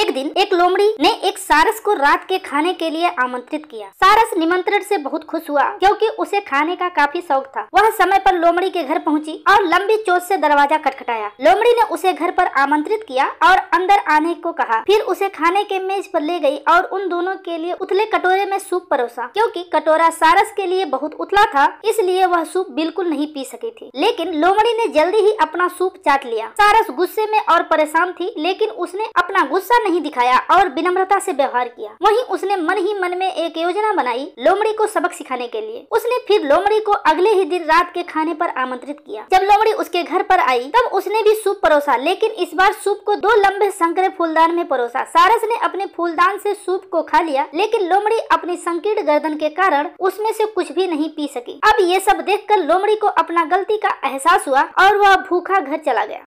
एक दिन एक लोमड़ी ने एक सारस को रात के खाने के लिए आमंत्रित किया सारस निमंत्रण से बहुत खुश हुआ क्योंकि उसे खाने का काफी शौक था वह समय पर लोमड़ी के घर पहुंची और लंबी चोट से दरवाजा खटखटाया लोमड़ी ने उसे घर पर आमंत्रित किया और अंदर आने को कहा फिर उसे खाने के मेज पर ले गई और उन दोनों के लिए उतले कटोरे में सूप परोसा क्योंकि कटोरा सारस के लिए बहुत उतला था इसलिए वह सूप बिल्कुल नहीं पी सकी थी लेकिन लोमड़ी ने जल्दी ही अपना सूप चाट लिया सारस गुस्से में और परेशान थी लेकिन उसने अपना गुस्सा नहीं नहीं दिखाया और विनम्रता से व्यवहार किया वहीं उसने मन ही मन में एक योजना बनाई लोमड़ी को सबक सिखाने के लिए उसने फिर लोमड़ी को अगले ही दिन रात के खाने पर आमंत्रित किया जब लोमड़ी उसके घर पर आई तब उसने भी सूप परोसा लेकिन इस बार सूप को दो लंबे संकरे फूलदान में परोसा सारस ने अपने फूलदान से सूप को खा लिया लेकिन लोमड़ी अपनी संकीर्ण गर्दन के कारण उसमें से कुछ भी नहीं पी सकी अब ये सब कर लोमड़ी को अपना गलती का एहसास हुआ और वह भूखा घर चला गया